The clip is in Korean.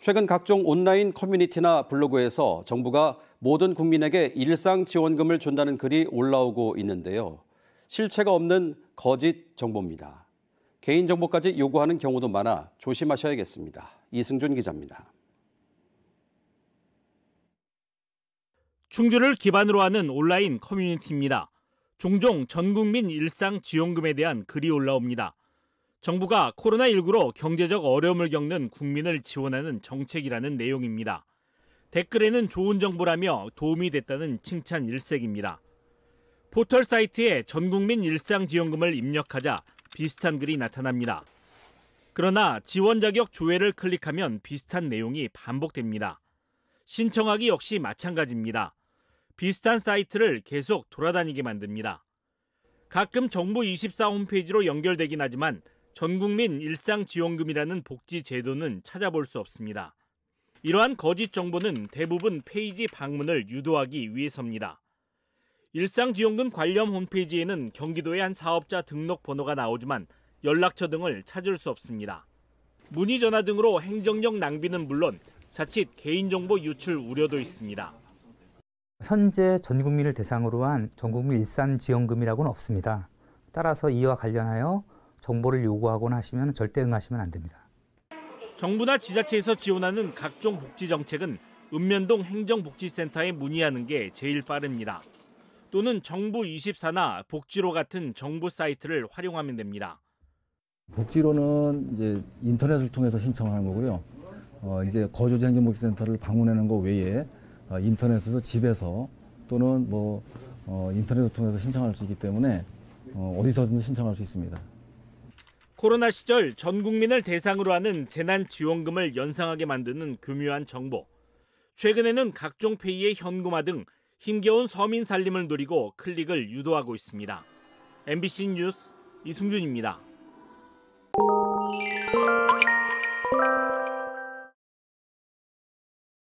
최근 각종 온라인 커뮤니티나 블로그에서 정부가 모든 국민에게 일상 지원금을 준다는 글이 올라오고 있는데요. 실체가 없는 거짓 정보입니다. 개인정보까지 요구하는 경우도 많아 조심하셔야겠습니다. 이승준 기자입니다. 충주를 기반으로 하는 온라인 커뮤니티입니다. 종종 전국민 일상 지원금에 대한 글이 올라옵니다. 정부가 코로나19로 경제적 어려움을 겪는 국민을 지원하는 정책이라는 내용입니다. 댓글에는 좋은 정보라며 도움이 됐다는 칭찬 일색입니다. 포털 사이트에 전국민 일상지원금을 입력하자 비슷한 글이 나타납니다. 그러나 지원 자격 조회를 클릭하면 비슷한 내용이 반복됩니다. 신청하기 역시 마찬가지입니다. 비슷한 사이트를 계속 돌아다니게 만듭니다. 가끔 정부 24 홈페이지로 연결되긴 하지만 전국민 일상지원금이라는 복지 제도는 찾아볼 수 없습니다. 이러한 거짓 정보는 대부분 페이지 방문을 유도하기 위해서입니다. 일상지원금 관련 홈페이지에는 경기도의 한 사업자 등록 번호가 나오지만 연락처 등을 찾을 수 없습니다. 문의 전화 등으로 행정력 낭비는 물론 자칫 개인정보 유출 우려도 있습니다. 현재 전 국민을 대상으로 한 전국민 일상지원금이라고는 없습니다. 따라서 이와 관련하여 정보를 요구하거나 하시면 절대 응하시면 안 됩니다. 정부나 지자체에서 지원하는 각종 복지 정책은 읍면동 행정복지센터에 문의하는 게 제일 빠릅니다. 또는 정부 24나 복지로 같은 정부 사이트를 활용하면 됩니다. 복지로는 이제 인터넷을 통해서 신청하는 거고요. 어, 이제 거주지 행정복지센터를 방문하는 것 외에 어, 인터넷에서 집에서 또는 뭐 어, 인터넷을 통해서 신청할 수 있기 때문에 어, 어디서든 신청할 수 있습니다. 코로나 시절 전 국민을 대상으로 하는 재난지원금을 연상하게 만드는 교묘한 정보. 최근에는 각종 페이의 현금화 등 힘겨운 서민 살림을 노리고 클릭을 유도하고 있습니다. MBC 뉴스 이승준입니다.